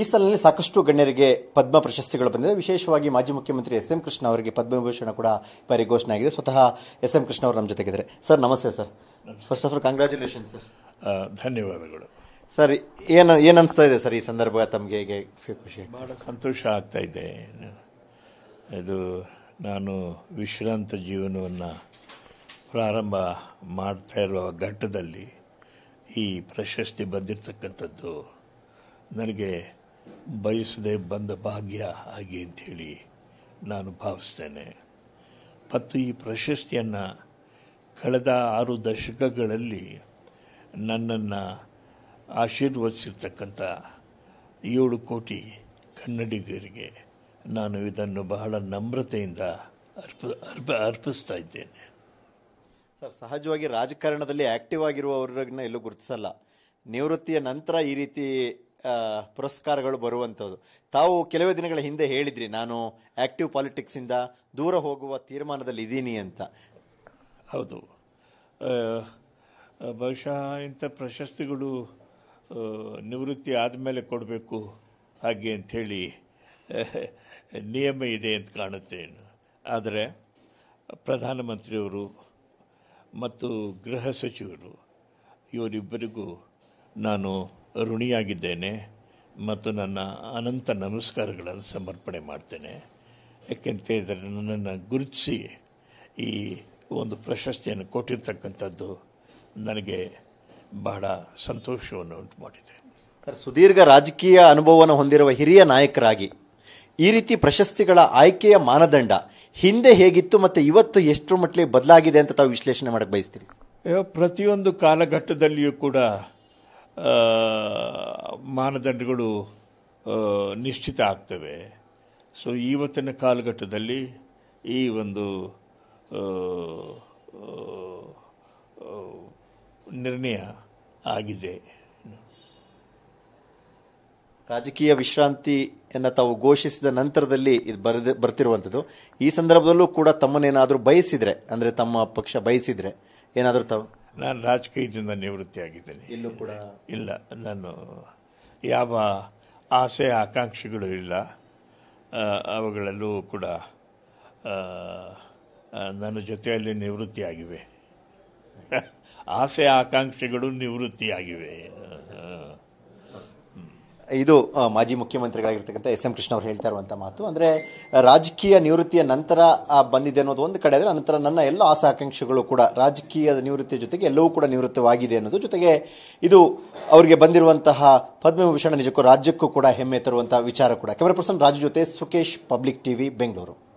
ಈ ಸಾಲಿನಲ್ಲಿ ಸಾಕಷ್ಟು ಗಣ್ಯರಿಗೆ ಪದ್ಮ ಪ್ರಶಸ್ತಿಗಳು ಬಂದಿದೆ ವಿಶೇಷವಾಗಿ ಮಾಜಿ ಮುಖ್ಯಮಂತ್ರಿ ಎಸ್ ಎಂ ಕೃಷ್ಣ ಅವರಿಗೆ ಪದ್ಮವಿಭೂಷಣ ಕೂಡ ಪರಿಘೋಷಣೆ ಆಗಿದೆ ಸ್ವತಃ ಎಸ್ ಎಂ ಕೃಷ್ಣ ಅವರು ನಮ್ಮ ಜೊತೆಗಿದ್ದಾರೆ ಸರ್ ನಮಸ್ತೆ sir first of all congratulation sir ಧನ್ಯವಾದಗಳು ಸರ್ ಏನು ಏನು ಇದೆ ಸರ್ ಈ ಸಂದರ್ಭ ತಮಗೆ ಹೇಗೆ ಖುಷಿ ಬಹಳ ಸಂತೋಷ ಆಗ್ತಾ ಇದೆ ಇದು ನಾನು ವಿಶ್ರಾಂತ ಜೀವನವನ್ನು ಪ್ರಾರಂಭ ಮಾಡ್ತಾ ಇರುವ ಘಟ್ಟದಲ್ಲಿ ಈ ಪ್ರಶಸ್ತಿ ಬಂದಿರತಕ್ಕಂಥದ್ದು ನನಗೆ ಬಯಸದೆ ಬಂದ ಭಾಗ್ಯ ಹಾಗೆ ಅಂಥೇಳಿ ನಾನು ಭಾವಿಸ್ತೇನೆ ಮತ್ತು ಈ ಪ್ರಶಸ್ತಿಯನ್ನು ಕಳೆದ ಆರು ದಶಕಗಳಲ್ಲಿ ನನ್ನನ್ನು ಆಶೀರ್ವದಿಸಿರ್ತಕ್ಕಂಥ ಏಳು ಕೋಟಿ ಕನ್ನಡಿಗರಿಗೆ ನಾನು ಇದನ್ನು ಬಹಳ ನಮ್ರತೆಯಿಂದ ಅರ್ಪ ಅರ್ಪ ಅರ್ಪಿಸ್ತಾ ಇದ್ದೇನೆ ಸರ್ ಸಹಜವಾಗಿ ರಾಜಕಾರಣದಲ್ಲಿ ಆ್ಯಕ್ಟಿವ್ ಆಗಿರುವವ್ರನ್ನ ಎಲ್ಲೂ ಗುರುತಿಸಲ್ಲ ನಿವೃತ್ತಿಯ ನಂತರ ಈ ರೀತಿ ಪುರಸ್ಕಾರಗಳು ಬರುವಂಥದ್ದು ತಾವು ಕೆಲವೇ ದಿನಗಳ ಹಿಂದೆ ಹೇಳಿದ್ರಿ ನಾನು ಆ್ಯಕ್ಟಿವ್ ಪಾಲಿಟಿಕ್ಸಿಂದ ದೂರ ಹೋಗುವ ತೀರ್ಮಾನದಲ್ಲಿ ಇದ್ದೀನಿ ಅಂತ ಹೌದು ಬಹುಶಃ ಇಂಥ ಪ್ರಶಸ್ತಿಗಳು ನಿವೃತ್ತಿ ಆದಮೇಲೆ ಕೊಡಬೇಕು ಹಾಗೆ ಅಂಥೇಳಿ ನಿಯಮ ಇದೆ ಅಂತ ಕಾಣುತ್ತೆ ಆದರೆ ಪ್ರಧಾನಮಂತ್ರಿಯವರು ಮತ್ತು ಗೃಹ ಸಚಿವರು ಇವರಿಬ್ಬರಿಗೂ ನಾನು ಋಣಿಯಾಗಿದ್ದೇನೆ ಮತ್ತು ನನ್ನ ಅನಂತ ನಮಸ್ಕಾರಗಳನ್ನು ಸಮರ್ಪಣೆ ಮಾಡ್ತೇನೆ ಯಾಕೆಂತ ಹೇಳಿದರೆ ನನ್ನನ್ನು ಗುರುತಿಸಿ ಈ ಒಂದು ಪ್ರಶಸ್ತಿಯನ್ನು ಕೊಟ್ಟಿರ್ತಕ್ಕಂಥದ್ದು ನನಗೆ ಬಹಳ ಸಂತೋಷವನ್ನು ಉಂಟು ಮಾಡಿದೆ ಸುದೀರ್ಘ ರಾಜಕೀಯ ಅನುಭವವನ್ನು ಹೊಂದಿರುವ ಹಿರಿಯ ನಾಯಕರಾಗಿ ಈ ರೀತಿ ಪ್ರಶಸ್ತಿಗಳ ಆಯ್ಕೆಯ ಮಾನದಂಡ ಹಿಂದೆ ಹೇಗಿತ್ತು ಮತ್ತು ಇವತ್ತು ಎಷ್ಟು ಮಟ್ಟಿಗೆ ಬದಲಾಗಿದೆ ಅಂತ ತಾವು ವಿಶ್ಲೇಷಣೆ ಮಾಡಕ್ಕೆ ಬಯಸ್ತೀರಿ ಪ್ರತಿಯೊಂದು ಕಾಲಘಟ್ಟದಲ್ಲಿಯೂ ಕೂಡ ಮಾನದಂಡಗಳು ನಿಶ್ಚಿತ ಆಗ್ತವೆ ಸೊ ಇವತ್ತಿನ ಕಾಲಘಟ್ಟದಲ್ಲಿ ಈ ಒಂದು ನಿರ್ಣಯ ಆಗಿದೆ ರಾಜಕೀಯ ವಿಶ್ರಾಂತಿಯನ್ನು ತಾವು ಘೋಷಿಸಿದ ನಂತರದಲ್ಲಿ ಇದು ಬರೆದ ಬರ್ತಿರುವಂಥದ್ದು ಈ ಸಂದರ್ಭದಲ್ಲೂ ಕೂಡ ತಮ್ಮನ್ನೇನಾದರೂ ಬಯಸಿದರೆ ಅಂದರೆ ತಮ್ಮ ಪಕ್ಷ ಬಯಸಿದರೆ ಏನಾದರೂ ತಾವು ನಾನು ರಾಜಕೀಯದಿಂದ ನಿವೃತ್ತಿಯಾಗಿದ್ದೇನೆ ಇಲ್ಲೂ ಕೂಡ ಇಲ್ಲ ನಾನು ಯಾವ ಆಸೆ ಆಕಾಂಕ್ಷೆಗಳು ಇಲ್ಲ ಅವುಗಳಲ್ಲೂ ಕೂಡ ನನ್ನ ಜೊತೆಯಲ್ಲಿ ನಿವೃತ್ತಿಯಾಗಿವೆ ಆಸೆ ಆಕಾಂಕ್ಷೆಗಳು ನಿವೃತ್ತಿಯಾಗಿವೆ ಇದು ಮಾಜಿ ಮುಖ್ಯಮಂತ್ರಿಗಳಾಗಿರ್ತಕ್ಕಂಥ ಎಸ್ ಎಂ ಕೃಷ್ಣ ಅವರು ಹೇಳ್ತಾ ಇರುವಂತಹ ಮಾತು ಅಂದ್ರೆ ರಾಜಕೀಯ ನಿವೃತ್ತಿಯ ನಂತರ ಬಂದಿದೆ ಅನ್ನೋದು ಒಂದು ಕಡೆ ಆದರೆ ನಂತರ ನನ್ನ ಎಲ್ಲ ಆಸೆ ಆಕಾಂಕ್ಷೆಗಳು ಕೂಡ ರಾಜಕೀಯದ ನಿವೃತ್ತಿಯ ಜೊತೆಗೆ ಎಲ್ಲವೂ ಕೂಡ ನಿವೃತ್ತವಾಗಿದೆ ಅನ್ನೋದು ಜೊತೆಗೆ ಇದು ಅವರಿಗೆ ಬಂದಿರುವಂತಹ ಪದ್ಮಭೂಷಣ ನಿಜಕ್ಕೂ ರಾಜ್ಯಕ್ಕೂ ಕೂಡ ಹೆಮ್ಮೆ ತರುವಂತಹ ವಿಚಾರ ಕೂಡ ಕ್ಯಾಮರಾ ಪರ್ಸನ್ ರಾಜು ಜೊತೆ ಸುಕೇಶ್ ಪಬ್ಲಿಕ್ ಟಿವಿ ಬೆಂಗಳೂರು